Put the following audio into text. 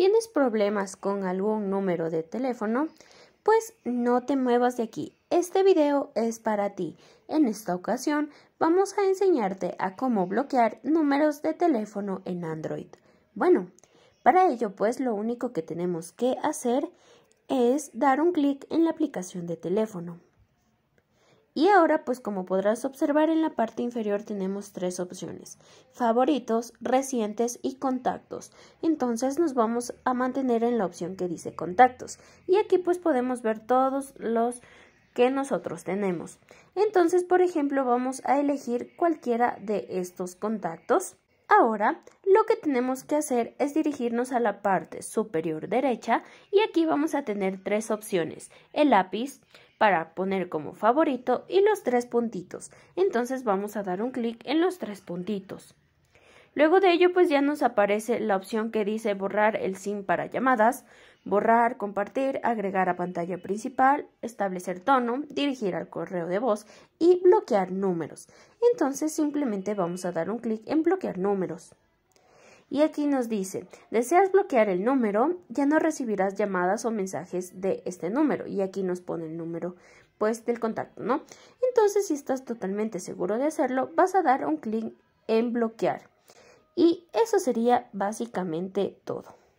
¿Tienes problemas con algún número de teléfono? Pues no te muevas de aquí. Este video es para ti. En esta ocasión vamos a enseñarte a cómo bloquear números de teléfono en Android. Bueno, para ello pues lo único que tenemos que hacer es dar un clic en la aplicación de teléfono. Y ahora, pues como podrás observar en la parte inferior tenemos tres opciones, favoritos, recientes y contactos. Entonces nos vamos a mantener en la opción que dice contactos. Y aquí pues podemos ver todos los que nosotros tenemos. Entonces, por ejemplo, vamos a elegir cualquiera de estos contactos. Ahora, lo que tenemos que hacer es dirigirnos a la parte superior derecha y aquí vamos a tener tres opciones, el lápiz, para poner como favorito y los tres puntitos. Entonces vamos a dar un clic en los tres puntitos. Luego de ello pues ya nos aparece la opción que dice borrar el SIM para llamadas, borrar, compartir, agregar a pantalla principal, establecer tono, dirigir al correo de voz y bloquear números. Entonces simplemente vamos a dar un clic en bloquear números. Y aquí nos dice, deseas bloquear el número, ya no recibirás llamadas o mensajes de este número. Y aquí nos pone el número pues del contacto, ¿no? Entonces, si estás totalmente seguro de hacerlo, vas a dar un clic en bloquear. Y eso sería básicamente todo.